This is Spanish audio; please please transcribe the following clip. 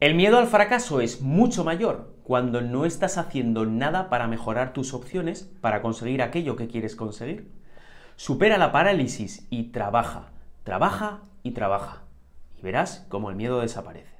El miedo al fracaso es mucho mayor cuando no estás haciendo nada para mejorar tus opciones para conseguir aquello que quieres conseguir. Supera la parálisis y trabaja, trabaja y trabaja. Y verás cómo el miedo desaparece.